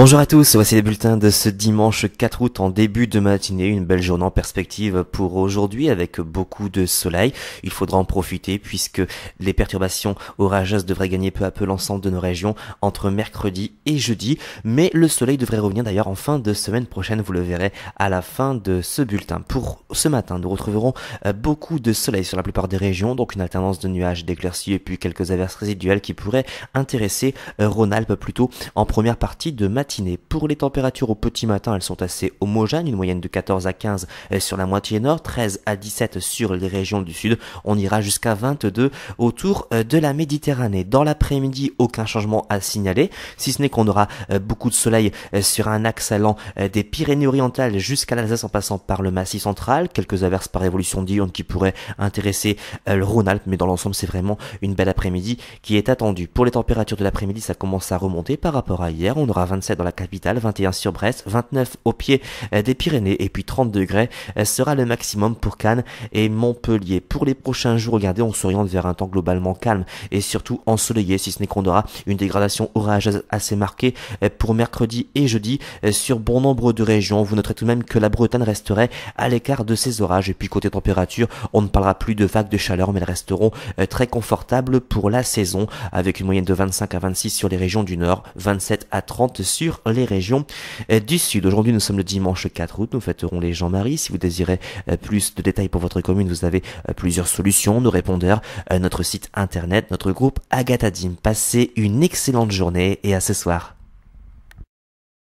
Bonjour à tous, voici les bulletins de ce dimanche 4 août en début de matinée, une belle journée en perspective pour aujourd'hui avec beaucoup de soleil. Il faudra en profiter puisque les perturbations orageuses devraient gagner peu à peu l'ensemble de nos régions entre mercredi et jeudi, mais le soleil devrait revenir d'ailleurs en fin de semaine prochaine, vous le verrez à la fin de ce bulletin. Pour ce matin, nous retrouverons euh, beaucoup de soleil sur la plupart des régions, donc une alternance de nuages, d'éclaircies et puis quelques averses résiduelles qui pourraient intéresser euh, Rhône-Alpes plutôt en première partie de matinée. Pour les températures au petit matin, elles sont assez homogènes, une moyenne de 14 à 15 sur la moitié nord, 13 à 17 sur les régions du sud. On ira jusqu'à 22 autour euh, de la Méditerranée. Dans l'après-midi, aucun changement à signaler, si ce n'est qu'on aura euh, beaucoup de soleil euh, sur un axe allant des Pyrénées-Orientales jusqu'à l'Alsace en passant par le Massif central, quelques averses par évolution d'Ion qui pourraient intéresser le Rhône-Alpes, mais dans l'ensemble, c'est vraiment une belle après-midi qui est attendue. Pour les températures de l'après-midi, ça commence à remonter par rapport à hier. On aura 27 dans la capitale, 21 sur Brest, 29 au pied euh, des Pyrénées et puis 30 degrés euh, sera le maximum pour Cannes et Montpellier. Pour les prochains jours, regardez, on s'oriente vers un temps globalement calme et surtout ensoleillé, si ce n'est qu'on aura une dégradation orageuse assez marquée euh, pour mercredi et jeudi sur bon nombre de régions. Vous noterez tout de même que la Bretagne resterait à l'écart de ces orages. Et puis côté température, on ne parlera plus de vagues de chaleur, mais elles resteront très confortables pour la saison, avec une moyenne de 25 à 26 sur les régions du nord, 27 à 30 sur les régions euh, du sud. Aujourd'hui, nous sommes le dimanche 4 août, nous fêterons les Jean-Marie. Si vous désirez euh, plus de détails pour votre commune, vous avez euh, plusieurs solutions, nos répondeurs, notre site internet, notre groupe Agatadim. Passez une excellente journée et à ce soir.